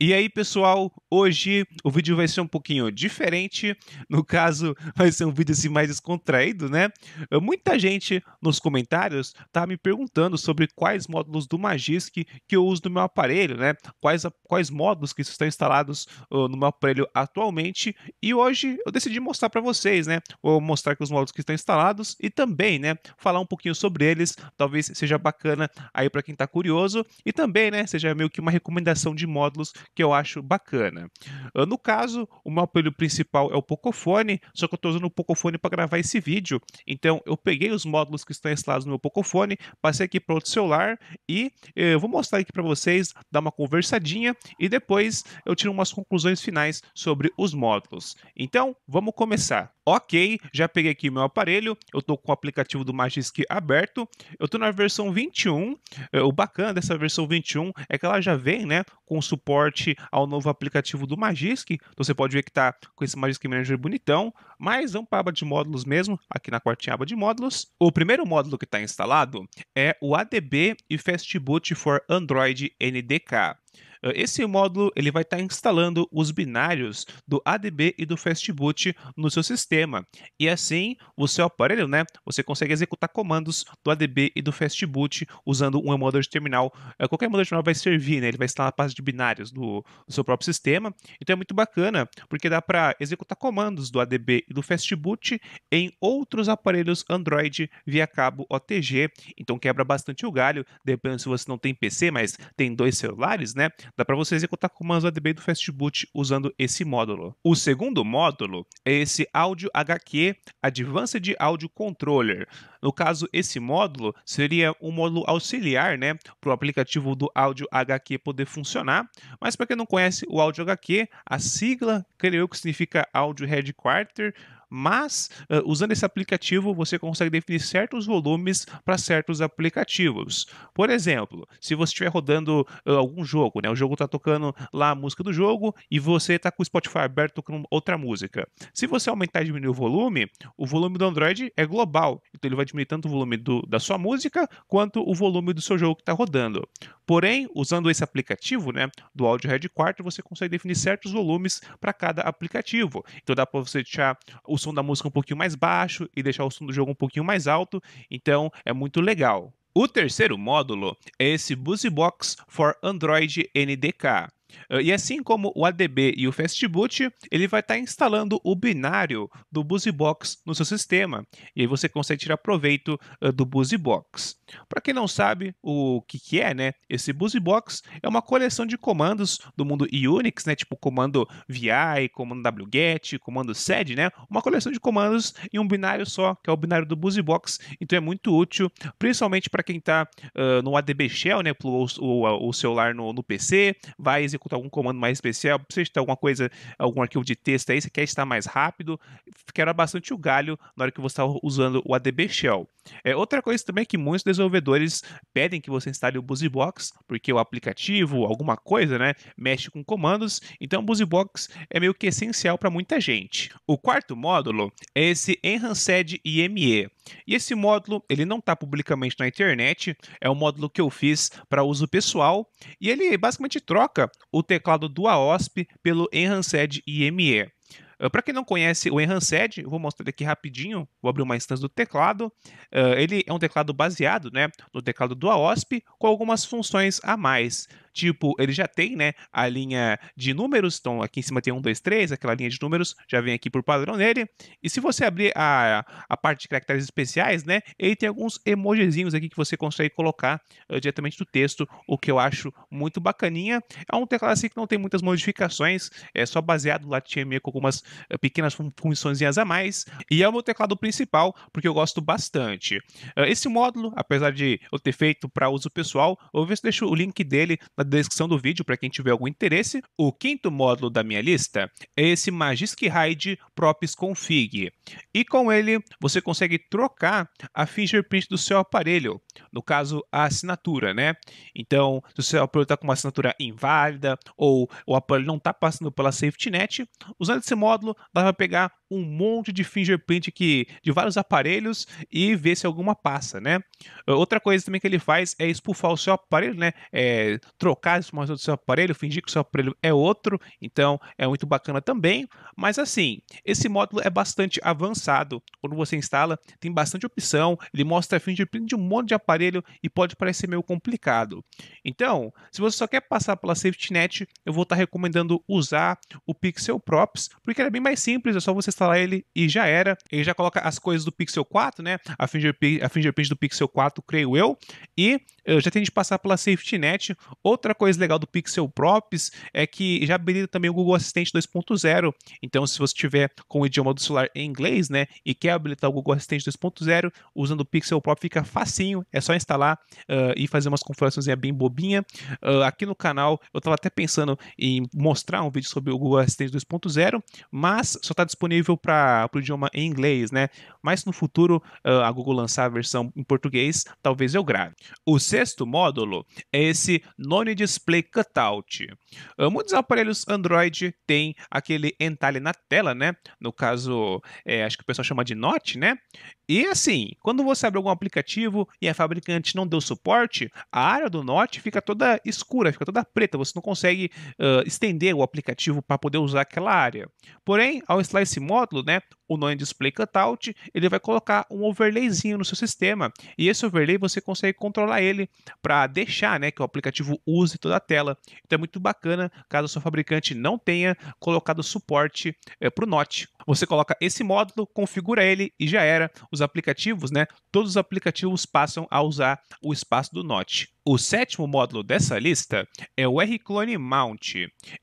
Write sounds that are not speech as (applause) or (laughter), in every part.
E aí, pessoal, hoje o vídeo vai ser um pouquinho diferente. No caso, (laughs) vai ser um vídeo assim mais descontraído, né? Muita gente nos comentários tá me perguntando sobre quais módulos do Magisk que eu uso no meu aparelho, né? Quais, quais módulos que estão instalados uh, no meu aparelho atualmente. E hoje eu decidi mostrar para vocês, né? Vou mostrar os módulos que estão instalados e também, né, falar um pouquinho sobre eles. Talvez seja bacana aí para quem tá curioso e também, né, seja meio que uma recomendação de módulos que eu acho bacana. Ah, no caso, o meu aparelho principal é o Pocofone, só que eu estou usando o Pocofone para gravar esse vídeo. Então, eu peguei os módulos que estão instalados no meu Pocofone, passei aqui para outro celular e eh, eu vou mostrar aqui para vocês, dar uma conversadinha e depois eu tiro umas conclusões finais sobre os módulos. Então, vamos começar. Ok, já peguei aqui meu aparelho, eu estou com o aplicativo do Magisk aberto, eu estou na versão 21. Eh, o bacana dessa versão 21 é que ela já vem né, com suporte ao novo aplicativo do Magisk. Então você pode ver que está com esse Magisk Manager bonitão, mas vamos é para a aba de módulos mesmo, aqui na quartinha aba de módulos. O primeiro módulo que está instalado é o ADB e Fastboot for Android NDK. Eh, esse módulo ele vai estar tá instalando os binários do ADB e do Fastboot no seu sistema. E assim, o seu aparelho, né, você consegue executar comandos do ADB e do Fastboot usando um emulador de terminal. Eh, qualquer emulador de terminal vai servir, né? Ele vai instalar a parte de binários do, do seu próprio sistema. Então é muito bacana, porque dá para executar comandos do ADB e do Fastboot em outros aparelhos Android via cabo OTG. Então quebra bastante o galho, dependendo se você não tem PC, mas tem dois celulares, né? dá para você executar comandos ADB do Fastboot usando esse módulo. O segundo módulo é esse Audio HQ Advanced Audio Controller. No caso, esse módulo seria um módulo auxiliar né, para o aplicativo do Audio HQ poder funcionar. Mas para quem não conhece o Audio HQ, a sigla creio que significa Audio Headquarter, mas uh, usando esse aplicativo você consegue definir certos volumes para certos aplicativos. Por exemplo, se você estiver rodando uh, algum jogo, né, o jogo está tocando lá a música do jogo e você está com o Spotify aberto com outra música. Se você aumentar e diminuir o volume, o volume do Android é global, então ele vai diminuir tanto o volume do, da sua música quanto o volume do seu jogo que está rodando. Porém, usando esse aplicativo né, do Audio Red 4, você consegue definir certos volumes para cada aplicativo. Então dá para você deixar os som da música um pouquinho mais baixo e deixar o som do jogo um pouquinho mais alto, então é muito legal. O terceiro módulo é esse Busy Box for Android NDK. Ah, e assim como o ADB e o Fastboot, ele vai estar tá instalando o binário do BusyBox no seu sistema, e aí você consegue tirar proveito ah, do BusyBox. Para quem não sabe o que, que é, né? Esse BusyBox é uma coleção de comandos do mundo Unix, né? Tipo comando VI, comando wget, comando sed, né? Uma coleção de comandos em um binário só, que é o binário do BusyBox. Então é muito útil, principalmente para quem está uh, ah, no ADB Shell, né? O, o, o celular no, no PC, vai executa algum comando mais especial, precisa de alguma coisa, algum arquivo de texto aí, você quer estar mais rápido, quebra bastante o galho na hora que você está usando o ADB Shell. É, outra coisa também é que muitos desenvolvedores pedem que você instale o BusyBox, porque o aplicativo, alguma coisa, né, mexe com comandos, então o BusyBox é meio que essencial para muita gente. O quarto módulo é esse Enhanced IME. E esse módulo, ele não está publicamente na internet, é um módulo que eu fiz para uso pessoal, e ele basicamente troca o teclado do AOSP pelo Enhanced IME. Ah, Para quem não conhece o Enhanced, vou mostrar aqui rapidinho, vou abrir uma instância do teclado. Uh, ele é um teclado baseado né, no teclado do AOSP, com algumas funções a mais. Tipo, ele já tem, né, a linha de números, então aqui em cima tem 1, 2, 3, aquela linha de números já vem aqui por padrão nele. E se você abrir a, a parte de caracteres especiais, né, ele tem alguns emojizinhos aqui que você consegue colocar uh, diretamente do texto, o que eu acho muito bacaninha. É um teclado assim que não tem muitas modificações, é só baseado no LaTeMia com algumas uh, pequenas funçõezinhas a mais. E é o meu teclado principal, porque eu gosto bastante. Uh, esse módulo, apesar de eu ter feito para uso pessoal, eu vou ver se deixo o link dele na na descrição do vídeo para quem tiver algum interesse. O quinto módulo da minha lista é esse Magisk Hide Props Config. E com ele você consegue trocar a fingerprint do seu aparelho no caso, a assinatura, né? Então, se o seu aparelho está com uma assinatura inválida ou o aparelho não está passando pela safetynet usando esse módulo, dá para pegar um monte de fingerprint de vários aparelhos e ver se alguma passa, né? Outra coisa também que ele faz é espufar o seu aparelho, né? É, trocar a informação do seu aparelho, fingir que o seu aparelho é outro, então é muito bacana também. Mas assim, esse módulo é bastante avançado. Quando você instala, tem bastante opção, ele mostra fingerprint de um monte de aparelhos aparelho e pode parecer meio complicado. Então, se você só quer passar pela SafetyNet, eu vou estar tá recomendando usar o Pixel Props, porque ele é bem mais simples, é só você instalar ele e já era. Ele já coloca as coisas do Pixel 4, né? A, fingerprint, a fingerprint do Pixel 4, creio eu, e eu eh, já tem de passar pela SafetyNet. Outra coisa legal do Pixel Props é que já habilita também o Google Assistente 2.0. Então, se você tiver com o idioma do celular em inglês, né, e quer habilitar o Google Assistente 2.0, usando o Pixel Props fica facinho, é só instalar uh, e fazer umas configurações bem bobinha. Uh, aqui no canal eu estava até pensando em mostrar um vídeo sobre o Google Assistente 2.0, mas só está disponível para o idioma em inglês, né? Mas no futuro uh, a Google lançar a versão em português, talvez eu grave. O sexto módulo é esse None Display Cutout. Uh, muitos aparelhos Android têm aquele entalhe na tela, né? No caso, é, acho que o pessoal chama de Note, né? E assim, quando você abre algum aplicativo e a fabricante não deu suporte, a área do Note fica toda escura, fica toda preta, você não consegue uh, estender o aplicativo para poder usar aquela área. Porém, ao instalar esse módulo, né, o Non Display Cutout, ele vai colocar um overlayzinho no seu sistema e esse overlay você consegue controlar ele para deixar né, que o aplicativo use toda a tela. Então é muito bacana caso o seu fabricante não tenha colocado suporte eh, para o Note. Você coloca esse módulo, configura ele e já era. Os aplicativos, né? Todos os aplicativos passam a usar o espaço do Note. O sétimo módulo dessa lista é o rclone mount.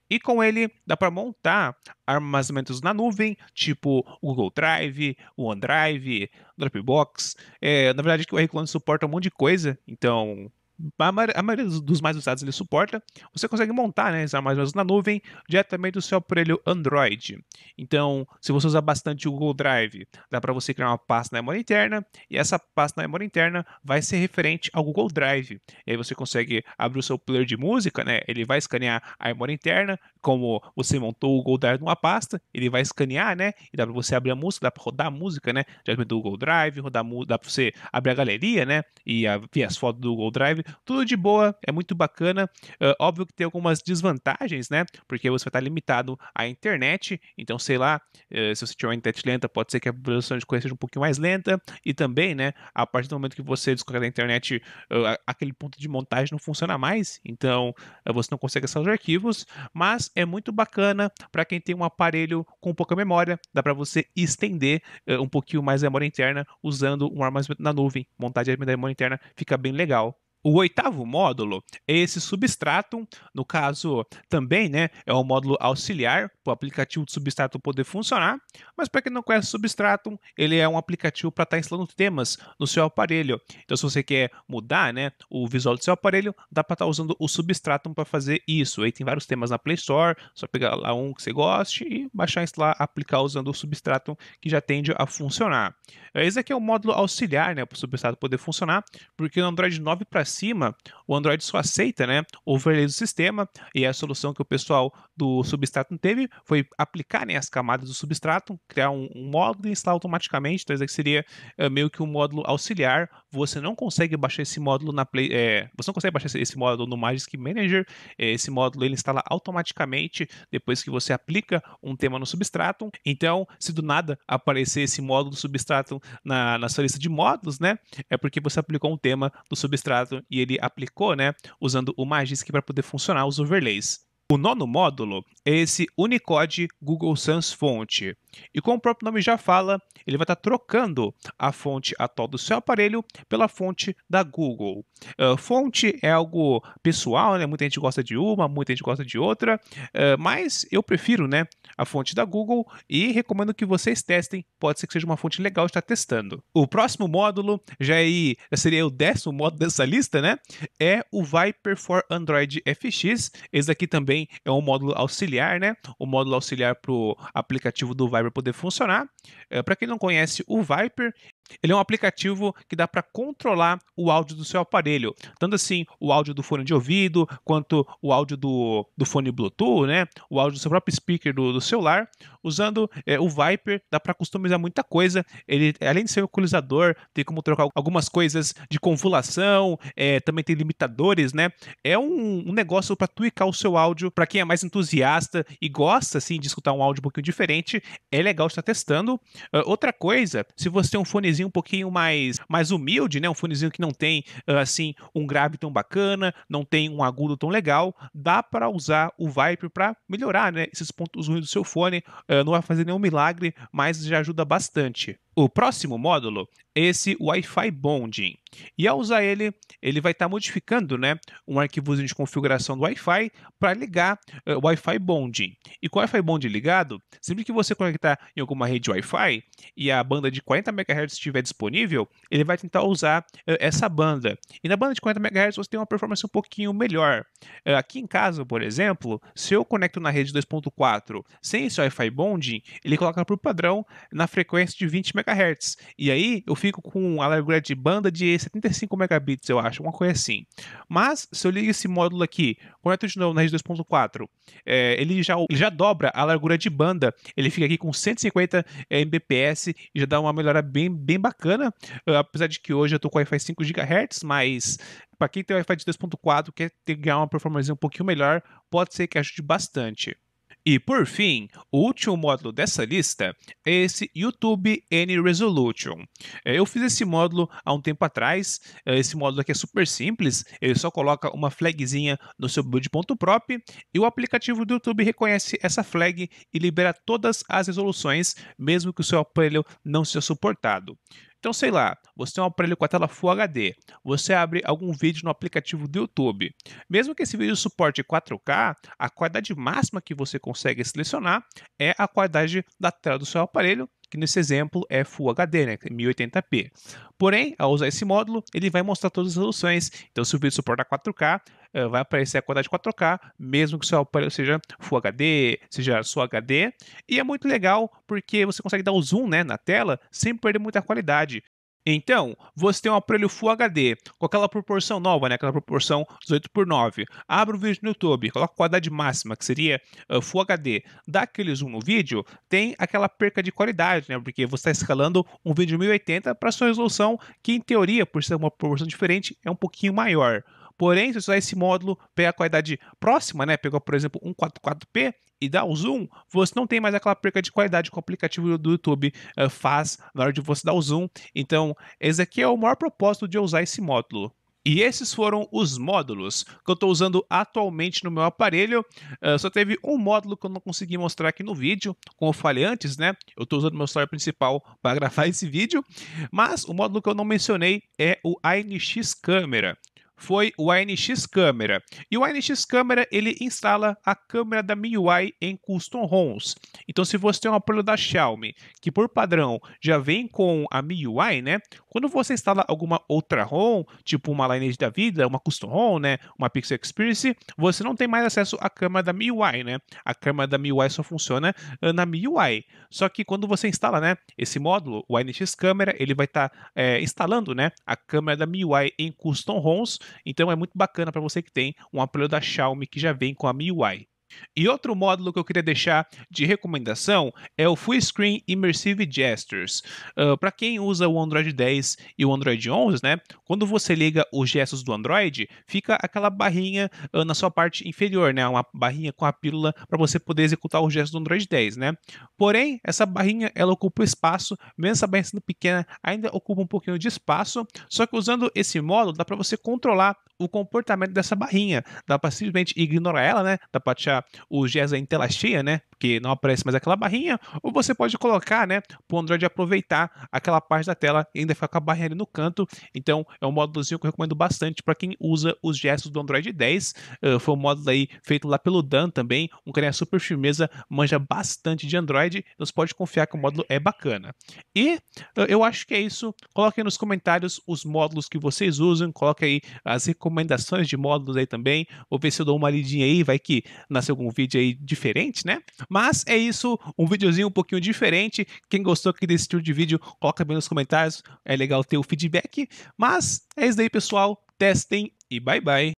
E com ele dá para montar armazenamentos na nuvem, tipo o Google Drive, o OneDrive, Dropbox. É, na verdade, o rclone suporta um monte de coisa, então a maioria, a maioria dos, mais usados ele suporta, você consegue montar né, esses armas na nuvem diretamente do seu aparelho Android. Então, se você usar bastante o Google Drive, dá para você criar uma pasta na memória interna, e essa pasta na memória interna vai ser referente ao Google Drive. E aí você consegue abrir o seu player de música, né? ele vai escanear a memória interna, como você montou o Google Drive numa pasta, ele vai escanear, né? E dá para você abrir a música, dá para rodar a música, né? Diretamente do Google Drive, rodar, dá para você abrir a galeria, né? E ver as fotos do Google Drive tudo de boa, é muito bacana. Uh, óbvio que tem algumas desvantagens, né? Porque você vai tá estar limitado à internet. Então, sei lá, uh, se você tiver uma internet lenta, pode ser que a produção de coisas seja um pouquinho mais lenta. E também, né? A partir do momento que você desconecta da internet, uh, aquele ponto de montagem não funciona mais. Então, ah, você não consegue acessar os arquivos. Mas é muito bacana para quem tem um aparelho com pouca memória. Dá para você estender um pouquinho mais a memória interna usando um armazenamento na nuvem. Montagem da memória interna fica bem legal. O oitavo módulo é esse substratum, no caso também né, é um módulo auxiliar para o aplicativo de Substratum poder funcionar. Mas para quem não conhece Substratum, ele é um aplicativo para estar tá instalando temas no seu aparelho. Então, se você quer mudar né, o visual do seu aparelho, dá para estar tá usando o Substratum para fazer isso. Aí tem vários temas na Play Store, só pegar lá um que você goste e baixar, instalar, aplicar usando o Substratum que já tende a funcionar. Esse aqui é o um módulo auxiliar né, para o Substratum poder funcionar, porque no Android 9 para cima, o Android só aceita né, overlay do sistema e é a solução que o pessoal do Substratum teve foi aplicar né, as camadas do substrato, criar um, um módulo e instalar automaticamente. Então, isso aqui seria eh, meio que um módulo auxiliar. Você não consegue baixar esse módulo na Play. É, você não consegue baixar esse, módulo no Magisk Manager. É, esse módulo ele instala automaticamente depois que você aplica um tema no substrato. Então, se do nada aparecer esse módulo do substrato na, na sua lista de módulos, né? É porque você aplicou um tema do substrato e ele aplicou, né? Usando o Magisk para poder funcionar os overlays. O nono módulo é esse Unicode Google Sans Fonte. E como o próprio nome já fala, ele vai estar trocando a fonte atual do seu aparelho pela fonte da Google. Uh, fonte é algo pessoal, né? muita gente gosta de uma, muita gente gosta de outra, uh, mas eu prefiro né, a fonte da Google e recomendo que vocês testem. Pode ser que seja uma fonte legal estar testando. O próximo módulo, já, é, já seria o décimo módulo dessa lista, né? É o Viper for Android FX. Esse aqui também também é um módulo auxiliar, né? O um módulo auxiliar para o aplicativo do Viper poder funcionar. É, eh, para quem não conhece o Viper, ele é um aplicativo que dá para controlar o áudio do seu aparelho, tanto assim o áudio do fone de ouvido, quanto o áudio do, do fone Bluetooth, né? o áudio do seu próprio speaker do, do celular. Usando é, o Viper, dá para customizar muita coisa. Ele, além de ser um equalizador, tem como trocar algumas coisas de convolução, é, também tem limitadores, né? É um, um negócio para tweakar o seu áudio. Para quem é mais entusiasta e gosta assim, de escutar um áudio um pouquinho diferente, é legal estar testando. Uh, outra coisa, se você tem um fonezinho um pouquinho mais, mais humilde, né? Um fonezinho que não tem, ah, assim, um grave tão bacana, não tem um agudo tão legal, dá para usar o Viper para melhorar, né? Esses pontos ruins do seu fone. Ah, não vai fazer nenhum milagre, mas já ajuda bastante o próximo módulo é esse Wi-Fi Bonding. E ao usar ele, ele vai estar tá modificando né, um arquivo de configuração do Wi-Fi para ligar eh, o uh, Wi-Fi Bonding. E com o Wi-Fi Bonding ligado, sempre que você conectar em alguma rede Wi-Fi e a banda de 40 MHz estiver disponível, ele vai tentar usar uh, essa banda. E na banda de 40 MHz você tem uma performance um pouquinho melhor. Uh, aqui em casa, por exemplo, se eu conecto na rede 2.4 sem esse Wi-Fi Bonding, ele coloca por padrão na frequência de 20 MHz. Megahertz E aí eu fico com a largura de banda de 75 megabits, eu acho, uma coisa assim. Mas se eu ligo esse módulo aqui, conecto de novo na rede 2.4, é, ele, já, ele já dobra a largura de banda, ele fica aqui com 150 é, Mbps e já dá uma melhora bem, bem bacana. apesar de que hoje eu tô com Wi-Fi 5 GHz, mas para quem tem Wi-Fi de 2.4 quer ter, ganhar uma performance um pouquinho melhor, pode ser que ajude bastante. E por fim, o último módulo dessa lista é esse YouTube N Resolution. É, eu fiz esse módulo há um tempo atrás. É, esse módulo aqui é super simples. Ele só coloca uma flagzinha no seu build.prop e o aplicativo do YouTube reconhece essa flag e libera todas as resoluções, mesmo que o seu aparelho não seja suportado. Então, sei lá, você tem um aparelho com a tela Full HD, você abre algum vídeo no aplicativo do YouTube. Mesmo que esse vídeo suporte 4K, a qualidade máxima que você consegue selecionar é a qualidade da tela do seu aparelho, que nesse exemplo é Full HD, né, 1080p. É Porém, ao usar esse módulo, ele vai mostrar todas as resoluções. Então, se o vídeo suporta 4K, eh, vai aparecer a qualidade 4K, mesmo que o seu aparelho seja Full HD, seja só HD. E é muito legal porque você consegue dar o zoom né, na tela sem perder muita qualidade. Então, você tem um aparelho Full HD com aquela proporção nova, né? aquela proporção 18 por 9 Abre o vídeo no YouTube, coloca a qualidade máxima, que seria uh, Full HD, dá aquele zoom no vídeo, tem aquela perca de qualidade, né? Porque você está escalando um vídeo 1080 para sua resolução, que em teoria, por ser uma proporção diferente, é um pouquinho maior. Porém, se usar esse módulo, para a qualidade próxima, né? Pegou, por exemplo, 144p e dá o zoom, você não tem mais aquela perca de qualidade que o aplicativo do YouTube uh, faz na hora de você dar o zoom. Então, esse aqui é o maior propósito de usar esse módulo. E esses foram os módulos que eu estou usando atualmente no meu aparelho. Uh, só teve um módulo que eu não consegui mostrar aqui no vídeo, como eu falei antes, né? Eu estou usando meu celular principal para (laughs) gravar esse vídeo, mas o módulo que eu não mencionei é o ANX Câmera, foi o ANX Câmera. E o ANX Câmera, ele instala a câmera da MIUI em custom ROMs. Então, se você tem um aparelho da Xiaomi, que por padrão já vem com a MIUI, né? Quando você instala alguma outra ROM, tipo uma Lineage da vida, uma custom ROM, né? Uma Pixel Experience, você não tem mais acesso à câmera da MIUI, né? A câmera da MIUI só funciona ah, na MIUI. Só que quando você instala, né? Esse módulo, o ANX Câmera, ele vai estar tá, é, instalando, né? A câmera da MIUI em custom ROMs então é muito bacana para você que tem um aparelho da Xiaomi que já vem com a MIUI. E outro módulo que eu queria deixar de recomendação é o Full Screen Immersive Gestures. Uh, ah, Para quem usa o Android 10 e o Android 11, né, quando você liga os gestos do Android, fica aquela barrinha uh, na sua parte inferior, né, uma barrinha com a pílula para você poder executar os gestos do Android 10, né? Porém, essa barrinha ela ocupa espaço, mesmo essa barrinha sendo pequena, ainda ocupa um pouquinho de espaço, só que usando esse módulo dá para você controlar o comportamento dessa barrinha. Dá para simplesmente ignorar ela, né? Dá para deixar o GES em tela cheia, né? Porque não aparece mais aquela barrinha, ou você pode colocar, né? Para o Android aproveitar aquela parte da tela e ainda ficar com a barrinha ali no canto. Então é um módulozinho que eu recomendo bastante para quem usa os gestos do Android 10. Uh, ah, foi um módulo aí feito lá pelo Dan também, um carinha super firmeza, manja bastante de Android. Então você pode confiar que o módulo é bacana. E uh, eu acho que é isso. Coloque aí nos comentários os módulos que vocês usam, coloque aí as recomendações de módulos aí também. Vou ver se eu dou uma lidinha aí, vai que na aparecer algum vídeo aí diferente, né? Mas é isso, um videozinho um pouquinho diferente. Quem gostou aqui desse tipo de vídeo, coloca bem nos comentários. É legal ter o feedback. Mas é isso aí, pessoal. Testem e bye bye.